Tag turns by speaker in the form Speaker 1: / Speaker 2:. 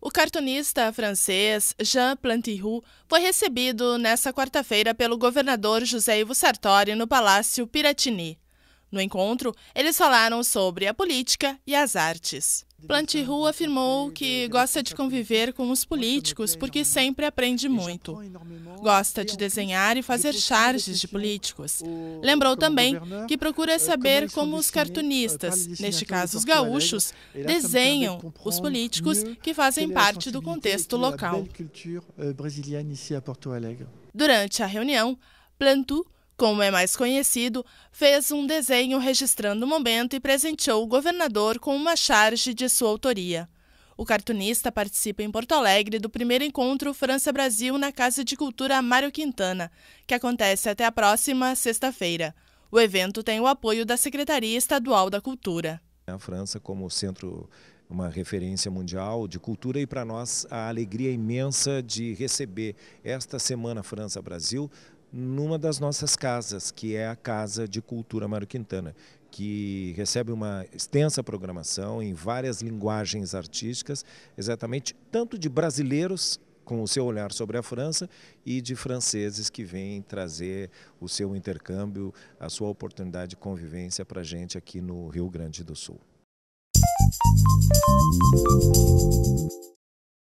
Speaker 1: O cartunista francês Jean Plantirou foi recebido nesta quarta-feira pelo governador José Ivo Sartori no Palácio Piratini. No encontro, eles falaram sobre a política e as artes. Plantiru afirmou que gosta de conviver com os políticos porque sempre aprende muito. Gosta de desenhar e fazer charges de políticos. Lembrou também que procura saber como os cartunistas, neste caso os gaúchos, desenham os políticos que fazem parte do contexto local. Euh, Durante a reunião, Plantu como é mais conhecido, fez um desenho registrando o momento e presenteou o governador com uma charge de sua autoria. O cartunista participa em Porto Alegre do primeiro encontro França-Brasil na Casa de Cultura Mário Quintana, que acontece até a próxima sexta-feira. O evento tem o apoio da Secretaria Estadual da Cultura.
Speaker 2: A França, como centro uma referência mundial de cultura e para nós a alegria imensa de receber esta semana França Brasil numa das nossas casas, que é a Casa de Cultura Mário Quintana, que recebe uma extensa programação em várias linguagens artísticas, exatamente tanto de brasileiros com o seu olhar sobre a França e de franceses que vêm trazer o seu intercâmbio, a sua oportunidade de convivência para a gente aqui no Rio Grande do Sul.